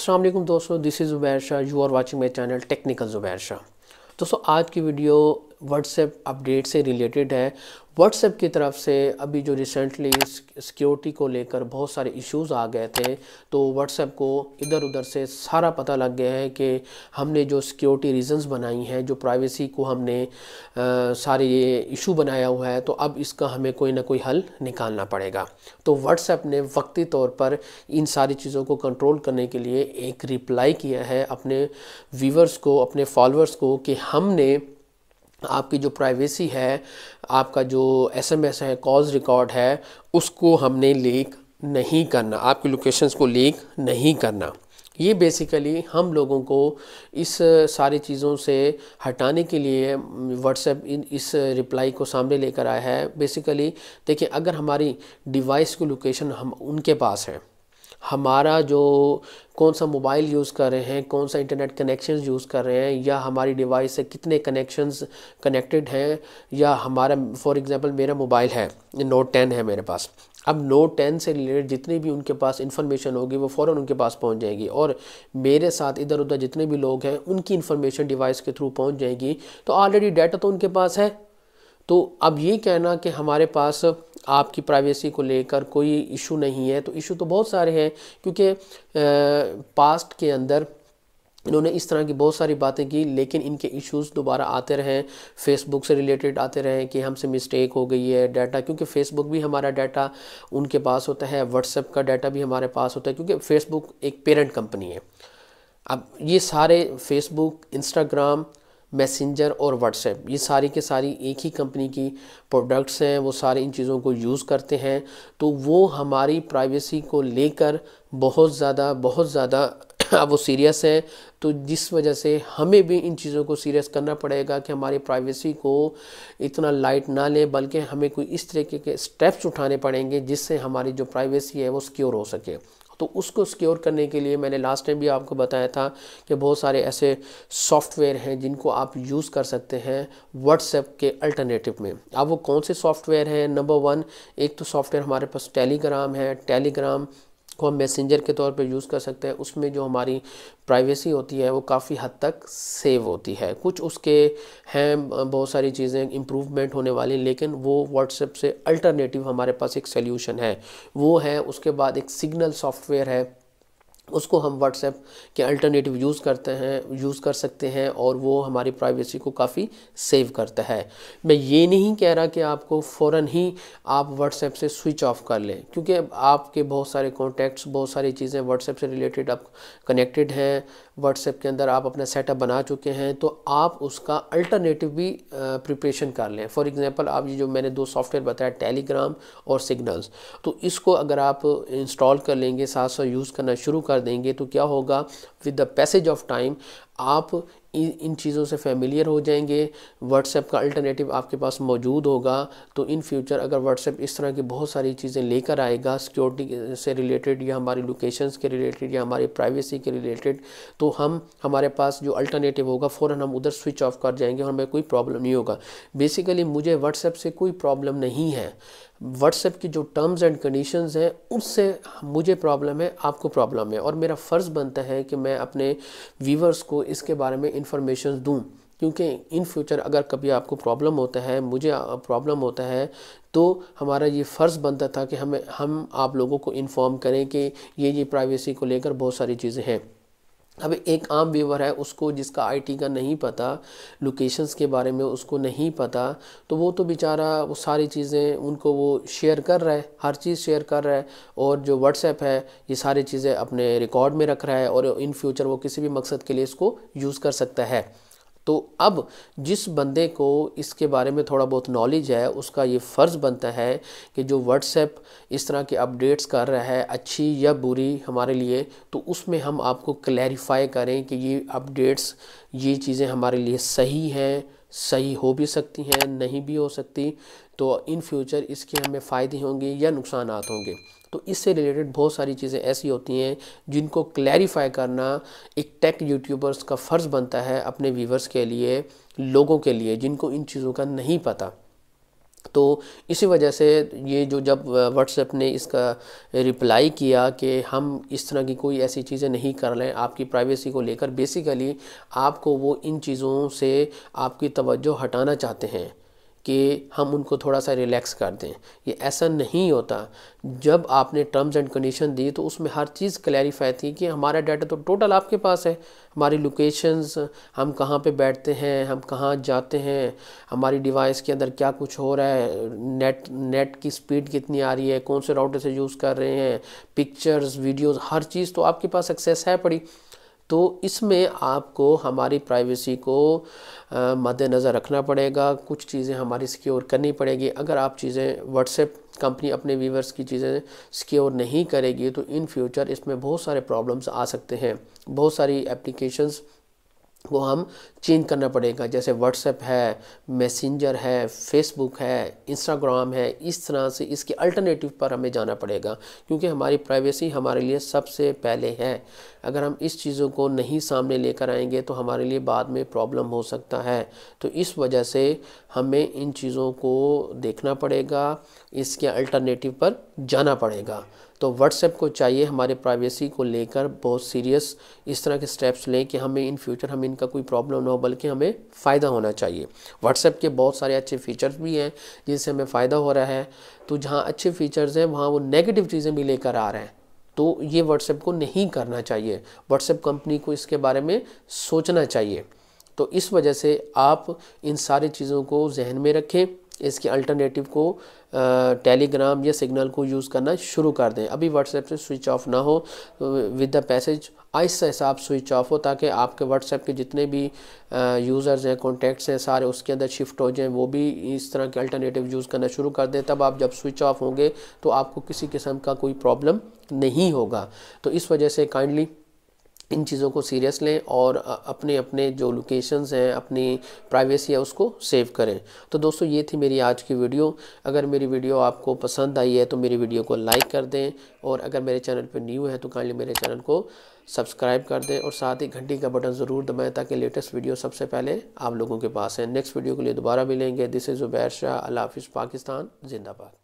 असल दोस्तों this is Zubair Shah you are watching my channel technical Zubair Shah दोस्तों आज की वीडियो व्हाट्सएप अपडेट से रिलेटेड है व्हाट्सएप की तरफ से अभी जो रिसेंटली सिक्योरिटी को लेकर बहुत सारे इश्यूज आ गए थे तो व्हाट्सएप को इधर उधर से सारा पता लग गया है कि हमने जो सिक्योरिटी रीजंस बनाई हैं जो प्राइवेसी को हमने आ, सारे ये इशू बनाया हुआ है तो अब इसका हमें कोई ना कोई हल निकालना पड़ेगा तो व्हाट्सएप ने वक्ती तौर पर इन सारी चीज़ों को कंट्रोल करने के लिए एक रिप्लाई किया है अपने व्यूवर्स को अपने फॉलोअर्स को कि हमने आपकी जो प्राइवेसी है आपका जो एसएमएस है कॉल्स रिकॉर्ड है उसको हमने लीक नहीं करना आपकी लोकेशंस को लीक नहीं करना ये बेसिकली हम लोगों को इस सारी चीज़ों से हटाने के लिए व्हाट्सएप इस रिप्लाई को सामने लेकर आया है बेसिकली देखिए अगर हमारी डिवाइस की लोकेशन हम उनके पास है हमारा जो कौन सा मोबाइल यूज़ कर रहे हैं कौन सा इंटरनेट कनेक्शन यूज़ कर रहे हैं या हमारी डिवाइस से कितने कनेक्शंस कनेक्टेड हैं या हमारा फॉर एग्ज़ाम्पल मेरा मोबाइल है नोट टेन है मेरे पास अब नोट टेन से रिलेटेड जितनी भी उनके पास इन्फॉर्मेशन होगी वो फ़ौर उनके पास पहुंच जाएगी और मेरे साथ इधर उधर जितने भी लोग हैं उनकी इन्फॉर्मेशन डिवाइस के थ्रू पहुँच जाएगी तो ऑलरेडी डाटा तो उनके पास है तो अब ये कहना कि हमारे पास आपकी प्राइवेसी को लेकर कोई इशू नहीं है तो इशू तो बहुत सारे हैं क्योंकि पास्ट के अंदर इन्होंने इस तरह की बहुत सारी बातें की लेकिन इनके इश्यूज़ दोबारा आते रहें फेसबुक से रिलेटेड आते रहें कि हमसे मिस्टेक हो गई है डाटा क्योंकि फेसबुक भी हमारा डाटा उनके पास होता है व्हाट्सएप का डाटा भी हमारे पास होता है क्योंकि फेसबुक एक पेरेंट कंपनी है अब ये सारे फेसबुक इंस्टाग्राम मैसेंजर और व्हाट्सएप ये सारी के सारी एक ही कंपनी की प्रोडक्ट्स हैं वो सारे इन चीज़ों को यूज़ करते हैं तो वो हमारी प्राइवेसी को लेकर बहुत ज़्यादा बहुत ज़्यादा अब वो सीरियस हैं तो जिस वजह से हमें भी इन चीज़ों को सीरियस करना पड़ेगा कि हमारी प्राइवेसी को इतना लाइट ना लें बल्कि हमें कोई इस तरीके के स्टेप्स उठाने पड़ेंगे जिससे हमारी जो प्राइवेसी है वो सिक्योर हो सके तो उसको सिक्योर करने के लिए मैंने लास्ट टाइम भी आपको बताया था कि बहुत सारे ऐसे सॉफ्टवेयर हैं जिनको आप यूज़ कर सकते हैं व्हाट्सएप के अल्टरनेटिव में अब वो कौन से सॉफ्टवेयर हैं नंबर वन एक तो सॉफ्टवेयर हमारे पास टेलीग्राम है टेलीग्राम को हम मैसेंजर के तौर पर यूज़ कर सकते हैं उसमें जो हमारी प्राइवेसी होती है वो काफ़ी हद तक सेव होती है कुछ उसके हैं बहुत सारी चीज़ें इम्प्रूवमेंट होने वाली लेकिन वो व्हाट्सएप से अल्टरनेटिव हमारे पास एक सोल्यूशन है वो है उसके बाद एक सिग्नल सॉफ्टवेयर है उसको हम व्हाट्सएप के अल्टरनेटिव यूज़ करते हैं यूज़ कर सकते हैं और वो हमारी प्राइवेसी को काफ़ी सेव करता है मैं ये नहीं कह रहा कि आपको फ़ौर ही आप व्हाट्सएप से स्विच ऑफ कर लें क्योंकि आपके बहुत सारे कॉन्टैक्ट्स बहुत सारी चीज़ें व्हाट्सएप से रिलेटेड आप कनेक्टेड हैं व्हाट्सएप के अंदर आप अपना सेटअप बना चुके हैं तो आप उसका अल्टरनेटिव भी प्रिपरेशन कर लें फॉर एग्ज़ाम्पल आप ये जो मैंने दो सॉफ्टवेयर बताया टेलीग्राम और सिग्नल्स तो इसको अगर आप इंस्टॉल कर लेंगे साथ साथ यूज़ करना शुरू कर कर देंगे तो क्या होगा with the passage of time आप इन इन चीज़ों से फेमिलियर हो जाएंगे व्हाट्सएप का अल्टरनेटिव आपके पास मौजूद होगा तो इन फ्यूचर अगर व्हाट्सएप इस तरह की बहुत सारी चीज़ें लेकर आएगा सिक्योरिटी से रिलेटेड या हमारी लोकेशंस के रिलेटेड या हमारी प्राइवेसी के रिलेटेड तो हम हमारे पास जो अल्टरनेटिव होगा फ़ौर हम उधर स्विच ऑफ कर जाएंगे और हमें कोई प्रॉब्लम नहीं होगा बेसिकली मुझे व्हाट्सएप से कोई प्रॉब्लम नहीं है व्हाट्सएप की जो टर्म्स एंड कंडीशंस हैं उससे मुझे प्रॉब्लम है आपको प्रॉब्लम है और मेरा फ़र्ज़ बनता है कि मैं अपने व्यूवर्स को इसके बारे में इंफॉर्मेशन दूँ क्योंकि इन फ्यूचर अगर कभी आपको प्रॉब्लम होता है मुझे प्रॉब्लम होता है तो हमारा ये फ़र्ज़ बनता था कि हमें हम आप लोगों को इन्फॉर्म करें कि ये ये प्राइवेसी को लेकर बहुत सारी चीज़ें हैं अब एक आम व्यूवर है उसको जिसका आईटी का नहीं पता लोकेशंस के बारे में उसको नहीं पता तो वो तो बेचारा वो सारी चीज़ें उनको वो शेयर कर रहा है हर चीज़ शेयर कर रहा है और जो व्हाट्सएप है ये सारी चीज़ें अपने रिकॉर्ड में रख रहा है और इन फ्यूचर वो किसी भी मकसद के लिए इसको यूज़ कर सकता है तो अब जिस बंदे को इसके बारे में थोड़ा बहुत नॉलेज है उसका ये फ़र्ज़ बनता है कि जो व्हाट्सएप इस तरह के अपडेट्स कर रहा है अच्छी या बुरी हमारे लिए तो उसमें हम आपको क्लैरिफाई करें कि ये अपडेट्स ये चीज़ें हमारे लिए सही हैं सही हो भी सकती हैं नहीं भी हो सकती तो इन फ्यूचर इसके हमें फ़ायदे होंगे या नुकसान होंगे तो इससे रिलेटेड बहुत सारी चीज़ें ऐसी होती हैं जिनको क्लैरिफाई करना एक टेक यूट्यूबर्स का फ़र्ज़ बनता है अपने व्यूवर्स के लिए लोगों के लिए जिनको इन चीज़ों का नहीं पता तो इसी वजह से ये जो जब व्हाट्सएप ने इसका रिप्लाई किया कि हम इस तरह की कोई ऐसी चीज़ें नहीं कर रहे आपकी प्राइवेसी को लेकर बेसिकली आपको वो इन चीज़ों से आपकी तवज्जो हटाना चाहते हैं कि हम उनको थोड़ा सा रिलैक्स कर दें ये ऐसा नहीं होता जब आपने टर्म्स एंड कंडीशन दी तो उसमें हर चीज़ क्लैरिफाई थी कि हमारा डाटा तो टोटल आपके पास है हमारी लोकेशंस हम कहाँ पे बैठते हैं हम कहाँ जाते हैं हमारी डिवाइस के अंदर क्या कुछ हो रहा है नेट नेट की स्पीड कितनी आ रही है कौन से राउटर से यूज़ कर रहे हैं पिक्चर्स वीडियोज़ हर चीज़ तो आपके पास एक्सेस है पड़ी तो इसमें आपको हमारी प्राइवेसी को मद्देनज़र रखना पड़ेगा कुछ चीज़ें हमारी सिक्योर करनी पड़ेगी अगर आप चीज़ें व्हाट्सएप कंपनी अपने व्यूवर्स की चीज़ें सिक्योर नहीं करेगी तो इन फ्यूचर इसमें बहुत सारे प्रॉब्लम्स आ सकते हैं बहुत सारी एप्लीकेशंस वो हम चेंज करना पड़ेगा जैसे व्हाट्सएप है मैसेंजर है फेसबुक है इंस्टाग्राम है इस तरह से इसके अल्टरनेटिव पर हमें जाना पड़ेगा क्योंकि हमारी प्राइवेसी हमारे लिए सबसे पहले है अगर हम इस चीज़ों को नहीं सामने लेकर आएंगे तो हमारे लिए बाद में प्रॉब्लम हो सकता है तो इस वजह से हमें इन चीज़ों को देखना पड़ेगा इसके अल्टरनेटिव पर जाना पड़ेगा तो व्हाट्सएप को चाहिए हमारे प्राइवेसी को लेकर बहुत सीरियस इस तरह के स्टेप्स लें कि हमें इन फ्यूचर हमें इनका कोई प्रॉब्लम ना हो बल्कि हमें फ़ायदा होना चाहिए व्हाट्सएप के बहुत सारे अच्छे फ़ीचर्स भी हैं जिनसे हमें फ़ायदा हो रहा है तो जहाँ अच्छे फ़ीचर्स हैं वहाँ वो नेगेटिव चीज़ें भी लेकर आ रहे हैं तो ये व्हाट्सएप को नहीं करना चाहिए व्हाट्सएप कंपनी को इसके बारे में सोचना चाहिए तो इस वजह से आप इन सारी चीज़ों को जहन में रखें इसके अल्टरनेटिव को टेलीग्राम या सिग्नल को यूज़ करना शुरू कर दें अभी व्हाट्सएप से स्विच ऑफ ना हो विद द पैसेज आहिस्ता आहिस्ता आप स्विच ऑफ हो ताकि आपके व्हाट्सएप के जितने भी यूज़र्स हैं कॉन्टैक्ट्स हैं सारे उसके अंदर शिफ्ट हो जाएं वो भी इस तरह के अल्टरनेटिव यूज़ करना शुरू कर दें तब आप जब स्विच ऑफ होंगे तो आपको किसी किस्म का कोई प्रॉब्लम नहीं होगा तो इस वजह से काइंडली इन चीज़ों को सीरियस लें और अपने अपने जो लोकेशंस हैं अपनी प्राइवेसी है उसको सेव करें तो दोस्तों ये थी मेरी आज की वीडियो अगर मेरी वीडियो आपको पसंद आई है तो मेरी वीडियो को लाइक कर दें और अगर मेरे चैनल पर न्यू है तो काइंडली मेरे चैनल को सब्सक्राइब कर दें और साथ ही घंटी का बटन ज़रूर दबाएँ ताकि लेटेस्ट वीडियो सबसे पहले आप लोगों के पास है नेक्स्ट वीडियो के लिए दोबारा मिलेंगे दिस इज़ जुबैर शाह अल्लाह हाफिज़ पाकिस्तान जिंदाबाद